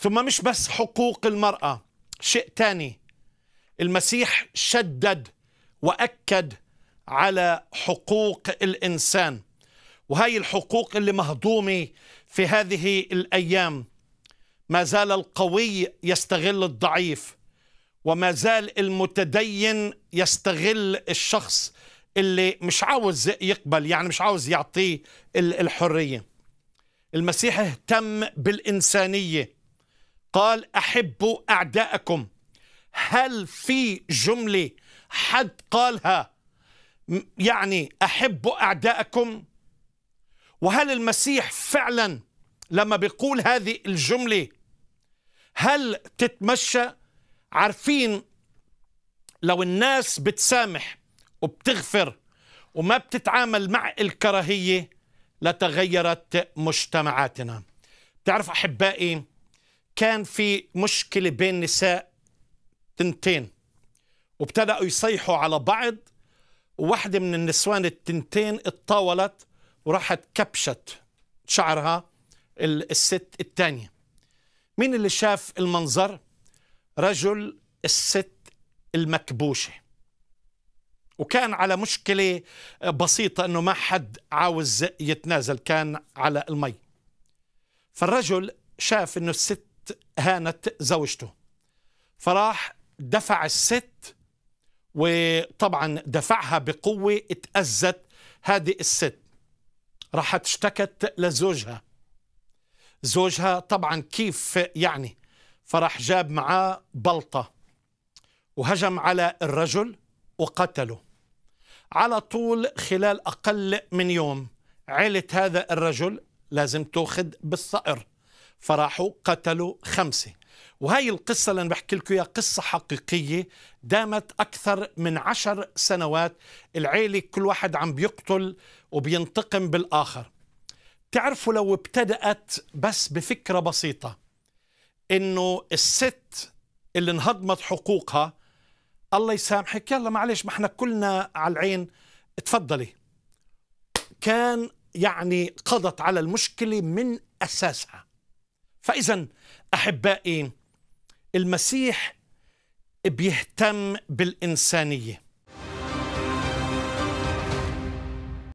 ثم مش بس حقوق المرأة شيء ثاني المسيح شدد وأكد على حقوق الإنسان وهي الحقوق اللي مهضومة في هذه الأيام ما زال القوي يستغل الضعيف وما زال المتدين يستغل الشخص اللي مش عاوز يقبل يعني مش عاوز يعطيه الحرية المسيح اهتم بالإنسانية قال احبوا اعداءكم هل في جمله حد قالها يعني احبوا اعداءكم وهل المسيح فعلا لما بيقول هذه الجمله هل تتمشى عارفين لو الناس بتسامح وبتغفر وما بتتعامل مع الكراهيه لتغيرت مجتمعاتنا تعرف احبائي كان في مشكلة بين نساء تنتين وابتدأوا يصيحوا على بعض وواحدة من النسوان التنتين اتطاولت وراحت كبشت شعرها الست الثانية مين اللي شاف المنظر؟ رجل الست المكبوشة وكان على مشكلة بسيطة أنه ما حد عاوز يتنازل كان على المي فالرجل شاف أنه الست هانت زوجته فراح دفع الست وطبعا دفعها بقوة اتأذت هذه الست راحت اشتكت لزوجها زوجها طبعا كيف يعني فراح جاب معاه بلطة وهجم على الرجل وقتله على طول خلال أقل من يوم عيلة هذا الرجل لازم تأخذ بالصقر فراحوا قتلوا خمسة وهي القصة اللي أنا بحكي لكم إياها قصة حقيقية دامت أكثر من عشر سنوات العيلة كل واحد عم بيقتل وبينتقم بالآخر تعرفوا لو ابتدأت بس بفكرة بسيطة إنه الست اللي انهضمت حقوقها الله يسامحك يلا معلش ما احنا كلنا على العين تفضلي كان يعني قضت على المشكلة من أساسها فإذا أحبائي المسيح بيهتم بالإنسانية